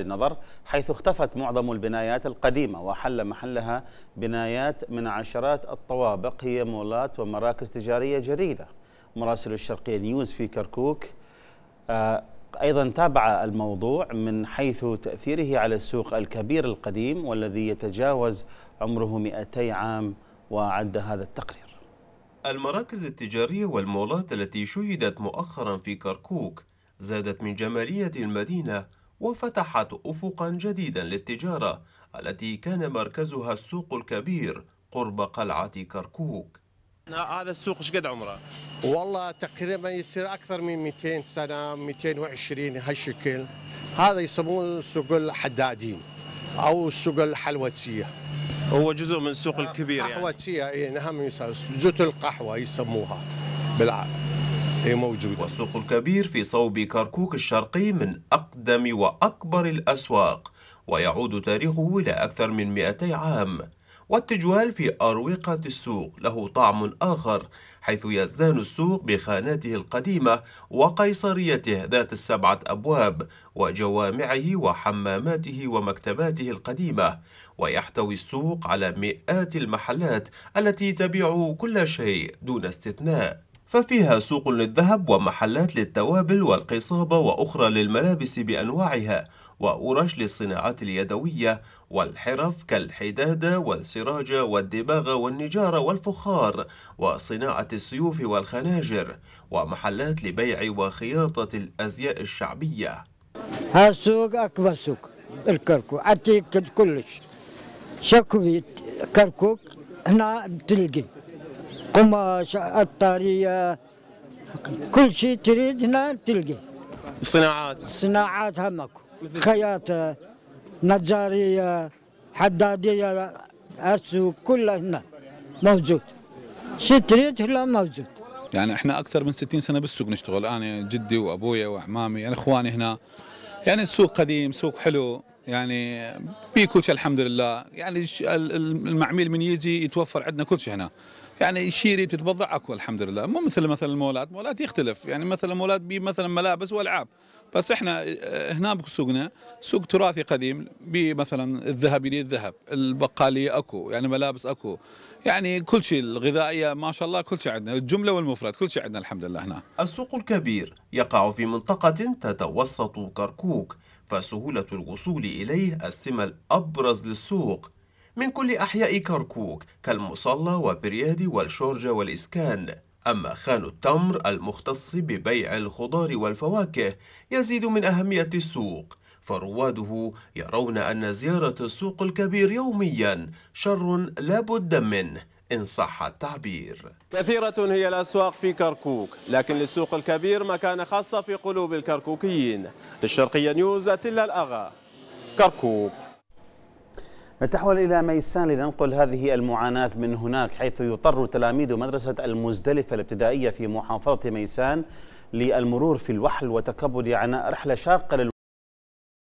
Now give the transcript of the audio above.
النظر حيث اختفت معظم البنايات القديمة وحل محلها بنايات من عشرات الطوابق هي مولات ومراكز تجارية جديدة مراسل الشرقية نيوز في كركوك آه، أيضا تابع الموضوع من حيث تأثيره على السوق الكبير القديم والذي يتجاوز عمره 200 عام وعد هذا التقرير المراكز التجارية والمولات التي شيدت مؤخرا في كركوك زادت من جمالية المدينة وفتحت أفقا جديدا للتجارة التي كان مركزها السوق الكبير قرب قلعة كركوك هذا السوق ايش قد عمره؟ والله تقريبا يصير اكثر من 200 سنه 220 هالشكل هذا يسمونه سوق الحدادين او سوق الحلوتيه هو جزء من السوق آه، الكبير يعني حلوتيه اي نعم جزء القحوه يسموها بالعالم إيه، موجودة والسوق الكبير في صوب كركوك الشرقي من أقدم وأكبر الأسواق ويعود تاريخه إلى أكثر من 200 عام والتجوال في أروقة السوق له طعم آخر حيث يزدان السوق بخاناته القديمة وقيصريته ذات السبعة أبواب وجوامعه وحماماته ومكتباته القديمة ويحتوي السوق على مئات المحلات التي تبيع كل شيء دون استثناء ففيها سوق للذهب ومحلات للتوابل والقصابة وأخرى للملابس بأنواعها وأورش للصناعات اليدوية والحرف كالحدادة والسراجة والدباغة والنجارة والفخار وصناعة السيوف والخناجر ومحلات لبيع وخياطة الأزياء الشعبية هذا السوق أكبر سوق الكركوك أعطيك كلش شكوي كركوك هنا تلقي قماش الطارية كل شيء تريد هنا تلقي صناعات صناعات همك خياطة نجارية حدادية السوق كله هنا موجود شيء تريد هنا موجود يعني احنا اكثر من 60 سنه بالسوق نشتغل انا جدي وابويا واعمامي يعني اخواني هنا يعني السوق قديم سوق حلو يعني في كل شيء الحمد لله يعني المعميل من يجي يتوفر عندنا كل شيء هنا يعني يشيري تتبضع اكو الحمد لله مو مثل مثلا المولات مولات يختلف يعني مثلا مولات بي مثلا ملابس والعاب بس احنا آه، هنا بسوقنا سوق تراثي قديم بمثلا الذهب يلي الذهب البقاليه اكو يعني ملابس اكو يعني كل شيء الغذائيه ما شاء الله كل شيء عندنا الجمله والمفرد كل شيء عندنا الحمد لله هنا السوق الكبير يقع في منطقه تتوسط كركوك فسهوله الوصول اليه السمه الابرز للسوق من كل أحياء كركوك كالمصلى وبرياد والشورجة والإسكان أما خان التمر المختص ببيع الخضار والفواكه يزيد من أهمية السوق فرواده يرون أن زيارة السوق الكبير يوميا شر لا بد منه إن صح التعبير كثيرة هي الأسواق في كركوك لكن للسوق الكبير مكانة خاصة في قلوب الكركوكيين للشرقية نيوز أتلا الأغا كركوك نتحول إلى ميسان لننقل هذه المعاناة من هناك حيث يضطر تلاميذ مدرسة المزدلفة الابتدائية في محافظة ميسان للمرور في الوحل وتكبد عن رحلة شاقة